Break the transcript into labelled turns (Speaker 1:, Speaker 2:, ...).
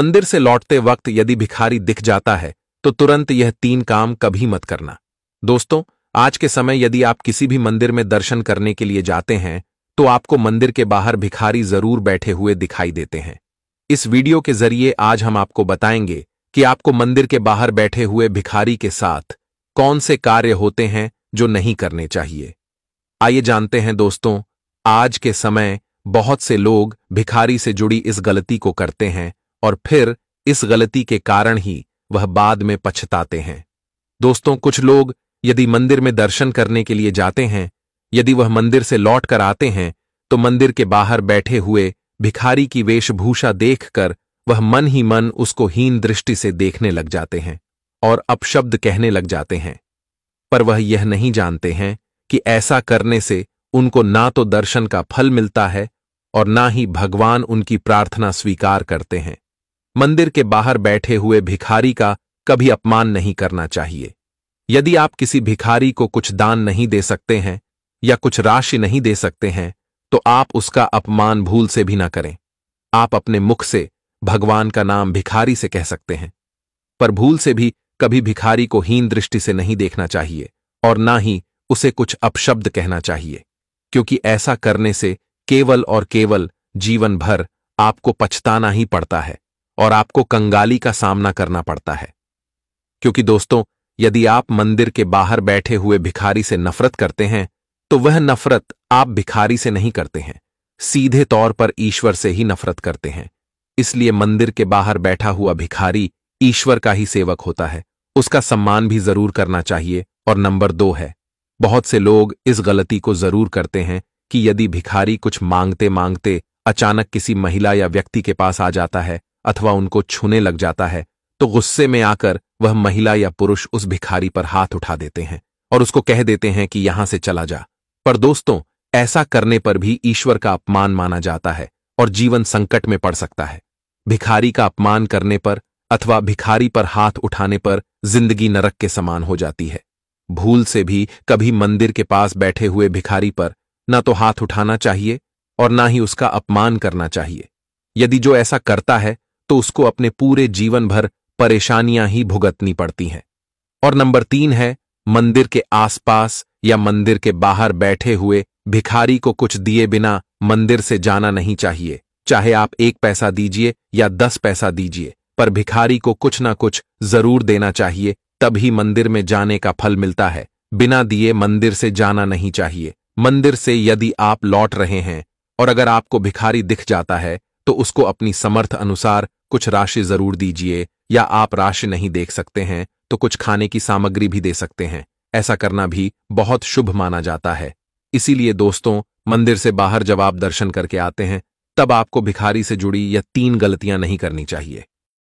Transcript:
Speaker 1: मंदिर से लौटते वक्त यदि भिखारी दिख जाता है तो तुरंत यह तीन काम कभी मत करना दोस्तों आज के समय यदि आप किसी भी मंदिर में दर्शन करने के लिए जाते हैं तो आपको मंदिर के बाहर भिखारी जरूर बैठे हुए दिखाई देते हैं इस वीडियो के जरिए आज हम आपको बताएंगे कि आपको मंदिर के बाहर बैठे हुए भिखारी के साथ कौन से कार्य होते हैं जो नहीं करने चाहिए आइए जानते हैं दोस्तों आज के समय बहुत से लोग भिखारी से जुड़ी इस गलती को करते हैं और फिर इस गलती के कारण ही वह बाद में पछताते हैं दोस्तों कुछ लोग यदि मंदिर में दर्शन करने के लिए जाते हैं यदि वह मंदिर से लौट कर आते हैं तो मंदिर के बाहर बैठे हुए भिखारी की वेशभूषा देखकर वह मन ही मन उसको हीन दृष्टि से देखने लग जाते हैं और अपशब्द कहने लग जाते हैं पर वह यह नहीं जानते हैं कि ऐसा करने से उनको ना तो दर्शन का फल मिलता है और ना ही भगवान उनकी प्रार्थना स्वीकार करते हैं मंदिर के बाहर बैठे हुए भिखारी का कभी अपमान नहीं करना चाहिए यदि आप किसी भिखारी को कुछ दान नहीं दे सकते हैं या कुछ राशि नहीं दे सकते हैं तो आप उसका अपमान भूल से भी ना करें आप अपने मुख से भगवान का नाम भिखारी से कह सकते हैं पर भूल से भी कभी भिखारी को हीन दृष्टि से नहीं देखना चाहिए और ना ही उसे कुछ अपशब्द कहना चाहिए क्योंकि ऐसा करने से केवल और केवल जीवन भर आपको पछताना ही पड़ता है और आपको कंगाली का सामना करना पड़ता है क्योंकि दोस्तों यदि आप मंदिर के बाहर बैठे हुए भिखारी से नफरत करते हैं तो वह नफरत आप भिखारी से नहीं करते हैं सीधे तौर पर ईश्वर से ही नफरत करते हैं इसलिए मंदिर के बाहर बैठा हुआ भिखारी ईश्वर का ही सेवक होता है उसका सम्मान भी जरूर करना चाहिए और नंबर दो है बहुत से लोग इस गलती को जरूर करते हैं कि यदि भिखारी कुछ मांगते मांगते अचानक किसी महिला या व्यक्ति के पास आ जाता है अथवा उनको छूने लग जाता है तो गुस्से में आकर वह महिला या पुरुष उस भिखारी पर हाथ उठा देते हैं और उसको कह देते हैं कि यहां से चला जा पर दोस्तों ऐसा करने पर भी ईश्वर का अपमान माना जाता है और जीवन संकट में पड़ सकता है भिखारी का अपमान करने पर अथवा भिखारी पर हाथ उठाने पर जिंदगी नरक के समान हो जाती है भूल से भी कभी मंदिर के पास बैठे हुए भिखारी पर न तो हाथ उठाना चाहिए और ना ही उसका अपमान करना चाहिए यदि जो ऐसा करता है तो उसको अपने पूरे जीवन भर परेशानियां ही भुगतनी पड़ती हैं और नंबर तीन है मंदिर के आसपास या मंदिर के बाहर बैठे हुए भिखारी को कुछ दिए बिना मंदिर से जाना नहीं चाहिए चाहे आप एक पैसा दीजिए या दस पैसा दीजिए पर भिखारी को कुछ ना कुछ जरूर देना चाहिए तभी मंदिर में जाने का फल मिलता है बिना दिए मंदिर से जाना नहीं चाहिए मंदिर से यदि आप लौट रहे हैं और अगर आपको भिखारी दिख जाता है तो उसको अपनी समर्थ अनुसार कुछ राशि जरूर दीजिए या आप राशि नहीं देख सकते हैं तो कुछ खाने की सामग्री भी दे सकते हैं ऐसा करना भी बहुत शुभ माना जाता है इसीलिए दोस्तों मंदिर से बाहर जब आप दर्शन करके आते हैं तब आपको भिखारी से जुड़ी यह तीन गलतियां नहीं करनी चाहिए